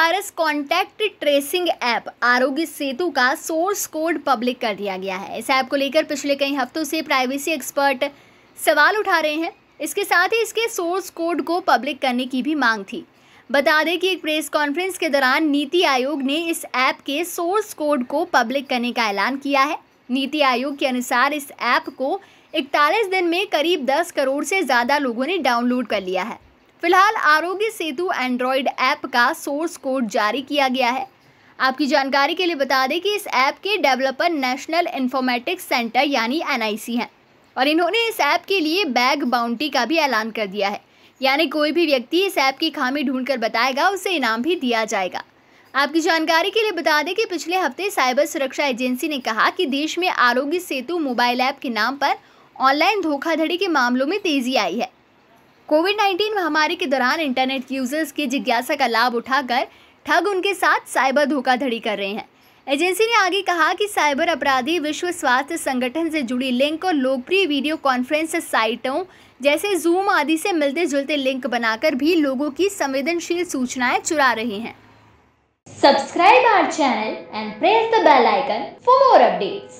virus contact tracing app आरोग्य सेतु का source code public कर दिया गया है इस ऐप को लेकर पिछले कई हफ्तों से प्राइवेसी एक्सपर्ट सवाल उठा रहे हैं इसके साथ ही इसके सोर्स कोड को पब्लिक करने की भी मांग थी बता दें कि एक प्रेस कॉन्फ्रेंस के दौरान नीति आयोग ने इस ऐप के सोर्स कोड को पब्लिक करने का ऐलान किया है नीति आयोग के अनुसार इस ऐप को इकतालीस दिन में करीब दस करोड़ से ज़्यादा लोगों ने डाउनलोड कर लिया है फिलहाल आरोग्य सेतु एंड्रॉयड ऐप का सोर्स कोड जारी किया गया है आपकी जानकारी के लिए बता दें कि इस ऐप के डेवलपर नेशनल इन्फॉर्मेटिक्स सेंटर यानी एन हैं और इन्होंने इस ऐप के लिए बैग बाउंटी का भी ऐलान कर दिया है यानी कोई भी व्यक्ति इस ऐप की खामी ढूंढकर बताएगा उसे इनाम भी दिया जाएगा आपकी जानकारी के लिए बता दें कि पिछले हफ्ते साइबर सुरक्षा एजेंसी ने कहा कि देश में आरोग्य सेतु मोबाइल ऐप के नाम पर ऑनलाइन धोखाधड़ी के मामलों में तेजी आई है कोविड 19 महामारी के दौरान इंटरनेट यूजर्स की जिज्ञासा का लाभ उठाकर ठग उनके साथ साइबर धोखाधड़ी कर रहे हैं एजेंसी ने आगे कहा कि साइबर अपराधी विश्व स्वास्थ्य संगठन से जुड़ी लिंक और लोकप्रिय वीडियो कॉन्फ्रेंस साइटों जैसे जूम आदि से मिलते जुलते लिंक बनाकर भी लोगों की संवेदनशील सूचनाएं चुरा रहे हैं subscribe our channel and press the bell icon for more updates